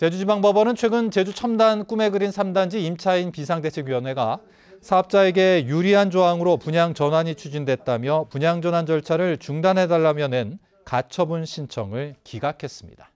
제주지방법원은 최근 제주 첨단 꿈에 그린 3단지 임차인 비상대책위원회가 사업자에게 유리한 조항으로 분양 전환이 추진됐다며 분양 전환 절차를 중단해달라며 낸 가처분 신청을 기각했습니다.